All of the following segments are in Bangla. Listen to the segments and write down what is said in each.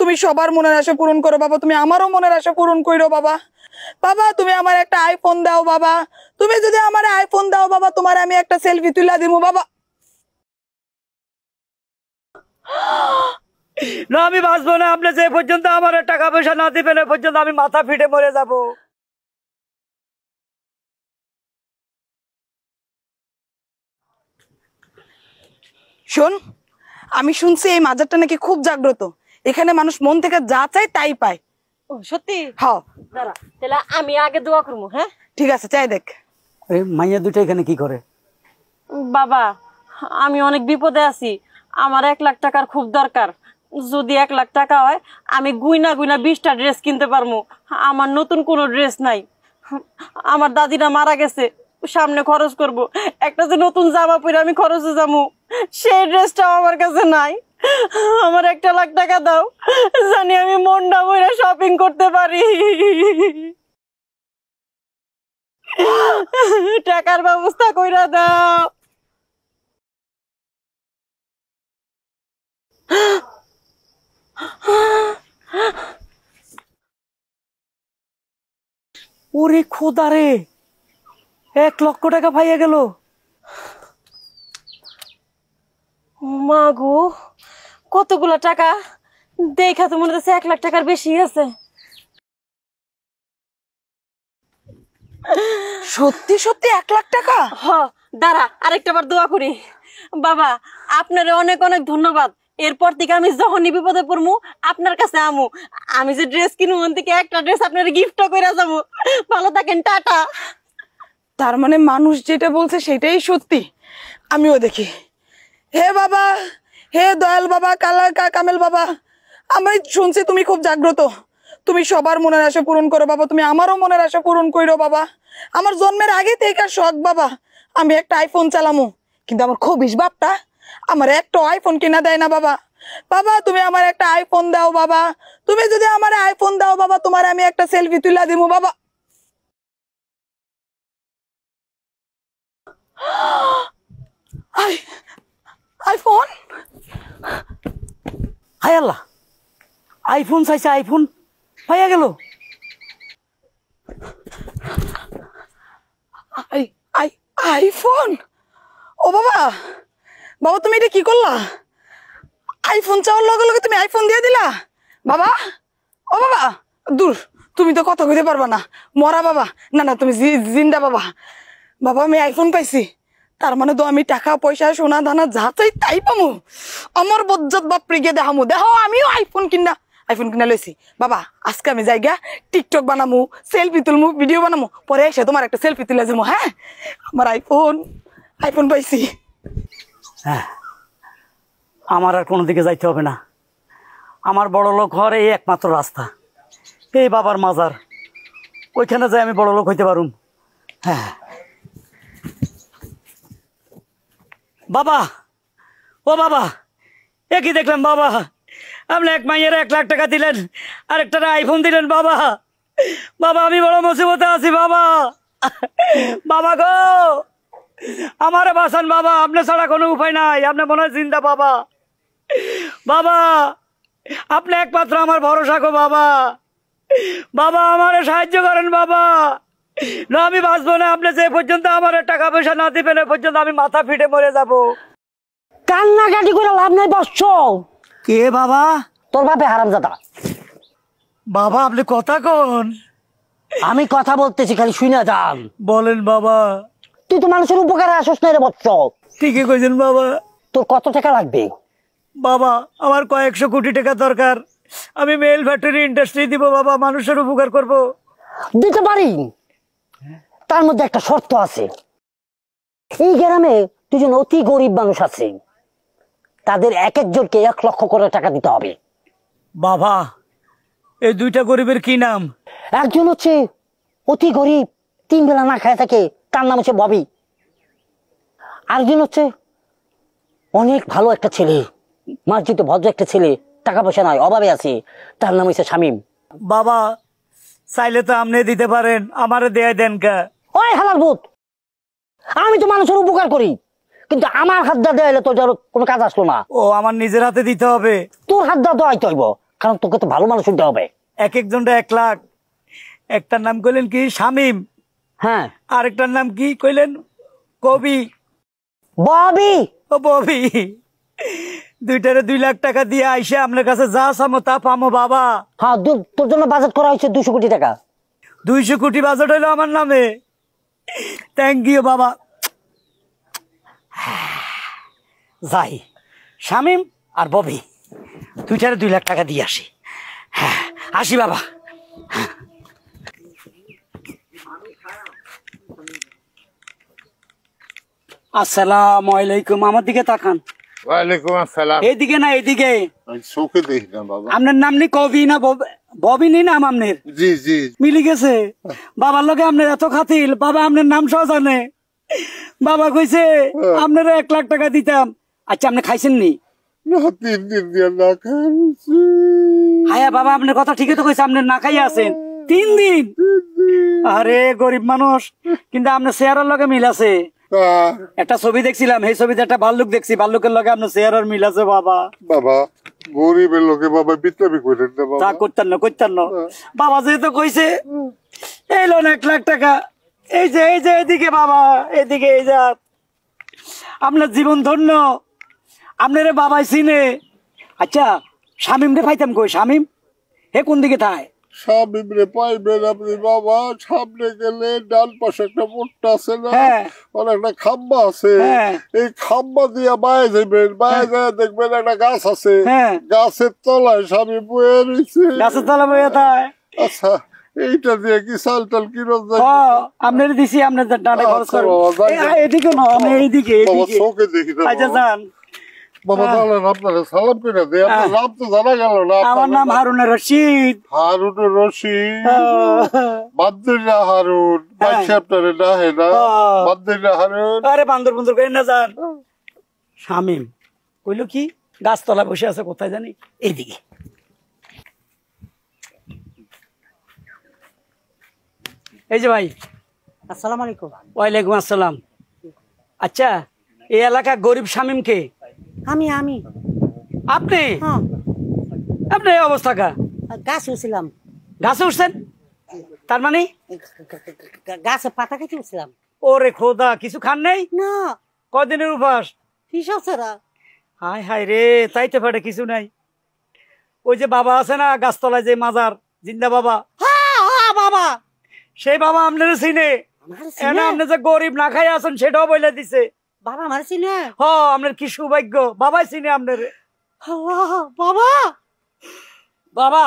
তুমি সবার মনের আশা পূরণ করো বাবা তুমি আমারও মনের আশা পূরণ করো বাবা বাবা তুমি আমার একটা আইফোন দাও বাবা তুমি যদি আমার আইফোন দাও বাবা তোমার আমি একটা সেলফি তুলে দিব বাবা না আমি বাঁচবো না আপনি যে পর্যন্ত আমার টাকা পয়সা না দিবেন পর্যন্ত আমি মাথা ফিটে মরে যাব শোন আমি শুনছি এই মাজারটা নাকি খুব জাগ্রত এখানে মানুষ মন থেকে যা চাই তাই পায় ও সত্যি হ্যাঁ তাহলে আমি আগে দোয়া করবো হ্যাঁ ঠিক আছে চাই দেখ মাইয়া দুটো এখানে কি করে বাবা আমি অনেক বিপদে আছি আমার এক লাখ টাকার খুব দরকার যদি এক লাখ টাকা হয় আমি গুইনা গুইনা বিশটা ড্রেস কিনতে পারবো আমার নতুন কোনো ড্রেস নাই আমার দাদিরা মারা গেছে সামনে খরচ করব একটা যে নতুন জামা পরে আমি খরচে যাবো সেই ড্রেসটাও আমার কাছে নাই আমার একটা লাখ টাকা দাও জানি আমি মন্ডা বইরা শপিং করতে পারি টাকার ব্যবস্থা কইরা দাও ওরে খোদা রে এক লক্ষ টাকা পাইয়া গেল মা গো কতগুলো টাকা দেখা তো মনে হচ্ছে এক লাখ টাকার বেশি আছে সত্যি সত্যি এক লাখ টাকা হ দাঁড়া আরেকটা বার দোয়া করি বাবা আপনার অনেক অনেক ধন্যবাদ এরপর থেকে আমি যখনই বিপদে পড়মু আপনার কাছে আমু আমি যে ড্রেস কিনবো ওখান থেকে একটা ড্রেস আপনার গিফট করে যাবো ভালো থাকেন টাটা তার মানে মানুষ যেটা বলছে সেটাই সত্যি আমিও দেখি হে বাবা হে দয়াল বাবা কালা কামেল বাবা আমি শুনছি তুমি খুব জাগ্রত তুমি সবার মনের আশা পূরণ করো বাবা তুমি আমারও মনের আশা পূরণ করো বাবা আমার জন্মের আগে থেকে শখ বাবা আমি একটা আইফোন চালামো কিন্তু আমার খুব বাপটা আমার একটা আইফোন কিনা দেয় না বাবা বাবা তুমি আমার একটা আইফোন দাও বাবা তুমি যদি আমার আইফোন দাও বাবা তোমার আমি একটা সেলফি তুলে দিব বাবা আল্লাহ আইফোন চাইছে আইফোন পাইয়া গেল আইফোন ও বাবা বাবা তুমি এটা কি করলা আইফোন চাওয়ার লগে লগে তুমি আইফোন দিয়ে দিলা বাবা ও বাবা দূর তুমি তো কথা কইতে পারবা না মরা বাবা না না তুমি জিন্দা বাবা বাবা আমি আইফোন পাইছি তার মানে তো আমি টাকা পয়সা সোনা দানা যা চাই তাই পামো আমার বজ্জত বাপ প্রিগে দেখামো দেহ আমিও আইফোন কিনা আইফোন কিনা লইছি বাবা আজকে আমি যাইগা টিকটক বানামো সেলফি তুলমু ভিডিও বানামো পরে এসে তোমার একটা সেলফি তুলে যাবো হ্যাঁ আমার আইফোন আইফোন পাইছি হ্যাঁ আমার আর কোনো দিকে যাইতে হবে না আমার বড় লোক হওয়ার এই একমাত্র রাস্তা এই বাবার মাজার ওইখানে যাই আমি বড় লোক হইতে পারুম হ্যাঁ বাবা ও বাবা একই দেখলাম বাবা আপনি এক মাইয়ের এক লাখ টাকা দিলেন একটা আইফোন দিলেন বাবা বাবা আমি বড় মুসিবতে আছি বাবা বাবা গো আমার বাসান বাবা আপনি ছাড়া কোনো উপায় নাই আপনি মনে হয় চিন্তা বাবা বাবা আপনি একমাত্র আমার ভরসা গো বাবা বাবা আমারে সাহায্য করেন বাবা না আমি বাঁচবো না আপনি যে পর্যন্ত আমার টাকা পয়সা না দিবেন পর্যন্ত আমি মাথা ফিটে মরে যাবো কান্নাকাটি করে লাভ নাই বসছ কে বাবা তোর বাপে যাতা বাবা আপনি কথা কন আমি কথা বলতেছি খালি শুই না যান বলেন বাবা তুই তো মানুষের উপকারে আসস না রে বৎস ঠিকই কইছেন বাবা তোর কত টাকা লাগবে বাবা আমার কয়েকশো কোটি টাকা দরকার আমি মেল ফ্যাক্টরি ইন্ডাস্ট্রি দিব বাবা মানুষের উপকার করব দিতে পারি তার মধ্যে একটা শর্ত আছে এই গ্রামে দুজন অতি গরিব মানুষ আছে তাদের এক একজনকে এক লক্ষ করে টাকা দিতে হবে বাবা এই দুইটা গরিবের কি নাম একজন হচ্ছে অতি গরিব তিন বেলা না খায় থাকে তার নাম হচ্ছে ববি আরেকজন হচ্ছে অনেক ভালো একটা ছেলে মার্জিত ভদ্র একটা ছেলে টাকা পয়সা নয় অভাবে আছে তার নাম হচ্ছে শামীম বাবা চাইলে তো আপনি দিতে পারেন আমারে দেয় দেন ওই হালার ভূত আমি তো মানুষের উপকার করি কিন্তু আমার হাত দা দেয় তো যার কোনো কাজ আসলো না ও আমার নিজের হাতে দিতে হবে তোর হাত দা দেওয়াইতে হইব কারণ তোকে তো ভালো মানুষ হইতে হবে এক একজনটা এক লাখ একটার নাম কইলেন কি শামিম হ্যাঁ আরেকটার নাম কি কইলেন কবি ববি ও ববি দুইটারে দুই লাখ টাকা দিয়ে আইসে আপনার কাছে যা সামো তা পামো বাবা হ্যাঁ তোর জন্য বাজেট করা হয়েছে দুশো কোটি টাকা দুইশো কোটি বাজেট হইলো আমার নামে থ্যাংক ইউ বাবা যাই শামিম আর ববি দুইটারে দুই লাখ টাকা দিয়ে আসি হ্যাঁ আসি বাবা আসসালাম আলাইকুম আমার দিকে তাকান আপনার হ্যাঁ। এক লাখ টাকা দিতাম আচ্ছা আপনি খাইছেন নি তিন দিন বাবা আপনার কথা ঠিকই তো কইছে আপনি না খাই আছেন তিন দিন আরে গরিব মানুষ কিন্তু আপনার চেহারার লগে মিল আছে একটা ছবি দেখছিলাম এই ছবিতে একটা ভাল্লুক দেখছি ভাল্লুকের লগে আপনার চেহারার মিল আছে বাবা বাবা গরিবের লোকে বাবা বিপ্লবী করেন তা করতেন না করতেন না হ্যাঁ। বাবা যেহেতু কইছে এই লোন এক লাখ টাকা এই যে এই যে এদিকে বাবা এদিকে এই যা আপনার জীবন ধন্য আপনারে বাবাই চিনে আচ্ছা শামিম রে পাইতাম কই শামিম হে কোন দিকে থায় সামনে পাইবেন আপনি বাবা সামনে গেলে ডান পাশে একটা মোটটা আছে না হ্যাঁ। একটা খাম্বা আছে হ্যাঁ। এই খাম্বা দিয়ে বায়ে যাবেন বায়ে হ্যাঁ। যায় দেখবেন একটা গাছ আছে গাছের তলায় স্বামী বয়ে রয়েছে গাছের তলা বয়ে আচ্ছা এইটা দিয়ে কি সাল টাল কি আপনার দিছি আপনার ডাটা আচ্ছা, খরচ করবো এদিকে না আমি এইদিকে চোখে দেখি আচ্ছা, যান আমার নাম হারুন রশিদ রশিদ হ্যাঁ। হে আরে বান্দর বান্দর না শামিম কইলো কি গাছতলা বসে আছে কোথায় জানি এইদিকে এই যে ভাই আসসালামু আলাইকুম ওয়ালাইকুম আসসালাম আচ্ছা এই এলাকা গরিব শামিমকে আমি আমি আপনি হ্যাঁ। আপনি অবস্থা কা গাছ উঠছিলাম গাছে উঠছেন তার মানে গাছে পাতা খেতে উঠছিলাম ওরে খোদা কিছু খান নেই না কদিনের উপাস হিসাব ছাড়া হায় হায় রে তাইতে পারে কিছু নাই ওই যে বাবা আছে না গাছতলায় যে মাজার জিন্দা বাবা হ্যাঁ, বাবা সেই বাবা আপনার চিনে আপনি যে গরিব না খাই আছেন সেটাও বলে দিছে বাবা আমার চিনে হ আপনার কি সৌভাগ্য বাবাই চিনে আপনার বাবা বাবা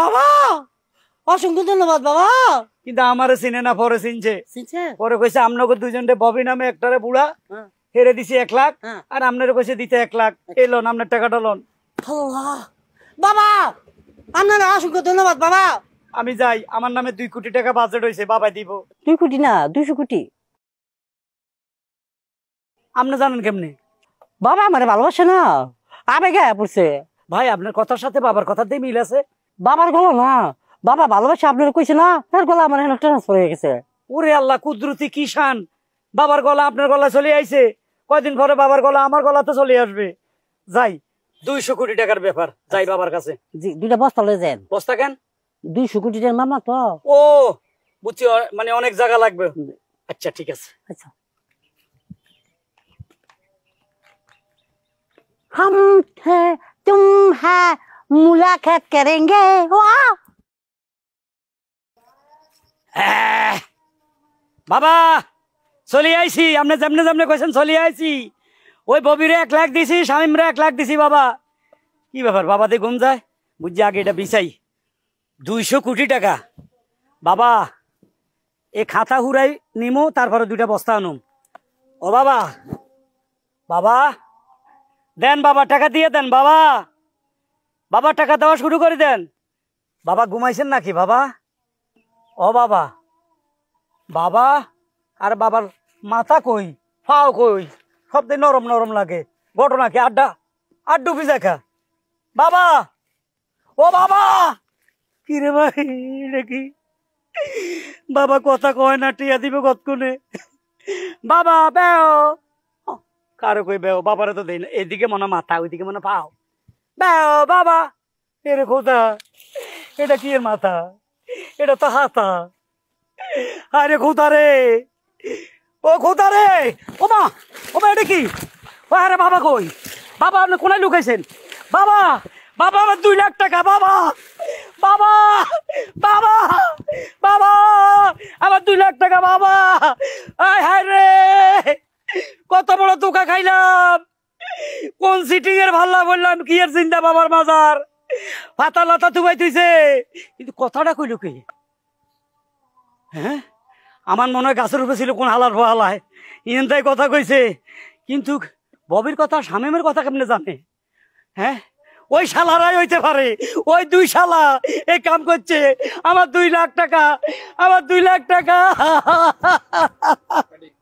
বাবা অসংখ্য ধন্যবাদ বাবা কিন্তু আমারও চিনে না পরে চিনছে পরে কইছে আপনাকে দুজনটা ববি নামে একটারে বুড়া হ্যাঁ। হেরে দিছি এক লাখ হ্যাঁ। আর আপনার কইছে দিতে এক লাখ এই লোন আপনার টাকাটা লোন বাবা আপনার অসংখ্য ধন্যবাদ বাবা আমি যাই আমার নামে দুই কোটি টাকা বাজেট হয়েছে বাবা দিব দুই কোটি না দুইশো কোটি আপনি জানেন কেমনি বাবা আমার ভালোবাসে না আবেগে আয়া পড়ছে ভাই আপনার কথার সাথে বাবার কথা দিয়ে মিল আছে বাবার গলা না বাবা ভালোবাসে আপনার কইছে না তার গলা আমার এখন ট্রান্সফার হয়ে গেছে ওরে আল্লাহ কুদরতি কিষান বাবার গলা আপনার গলা চলে আইছে কয়দিন পরে বাবার গলা আমার গলা তো চলে আসবে যাই দুইশো কোটি টাকার ব্যাপার যাই বাবার কাছে জি দুইটা বস্তা লয়ে যান বস্তা কেন দুইশো কোটি টাকার মামা তো ও বুঝছি মানে অনেক জায়গা লাগবে আচ্ছা ঠিক আছে আচ্ছা हम है तुम है मुलाकात करेंगे বাবা চলি আইছি আপনি যেমনে যেমনে কইছেন চলি আইছি ওই ববিরে এক লাখ দিছি স্বামীমরে এক লাখ দিছি বাবা কি ব্যাপার বাবা দিয়ে ঘুম যায় বুঝছি আগে এটা বিচাই দুইশো কোটি টাকা বাবা এ খাতা হুরাই নিমো তারপরে দুইটা বস্তা আনুম ও বাবা বাবা দেন বাবা টাকা দিয়ে দেন বাবা বাবা টাকা দেওয়া শুরু করে দেন বাবা ঘুমাইছেন নাকি বাবা ও বাবা বাবা আর বাবার মাথা কই ফাও কই সব দিন নরম নরম লাগে ঘটনা কি আড্ডা আড্ডু দেখা বাবা ও বাবা কিরে ভাই নাকি বাবা কথা কয় না টিয়া দিবে কতক্ষণে বাবা বেও কারো কই বেও বাবারে তো দেই না এদিকে মনে মাথা ওইদিকে মনে পাও বেও বাবা এরে খোদা এটা কি এর মাথা এটা তো হাতা আরে খোদা রে ও খোদা রে ও মা ও মা এটা কি ও আরে বাবা কই বাবা আপনি কোনায় লুকাইছেন বাবা বাবা আমার দুই লাখ টাকা বাবা বাবা হাজার পাতা লতা তুমি তুইছে কিন্তু কথাটা কইল কে হ্যাঁ আমার মনে হয় গাছের উপরে ছিল কোন হালার হালায় ইন তাই কথা কইছে কিন্তু ববির কথা শামীমের কথা কেমনে জানে হ্যাঁ ওই শালারাই হইতে পারে ওই দুই শালা এই কাম করছে আমার দুই লাখ টাকা আমার দুই লাখ টাকা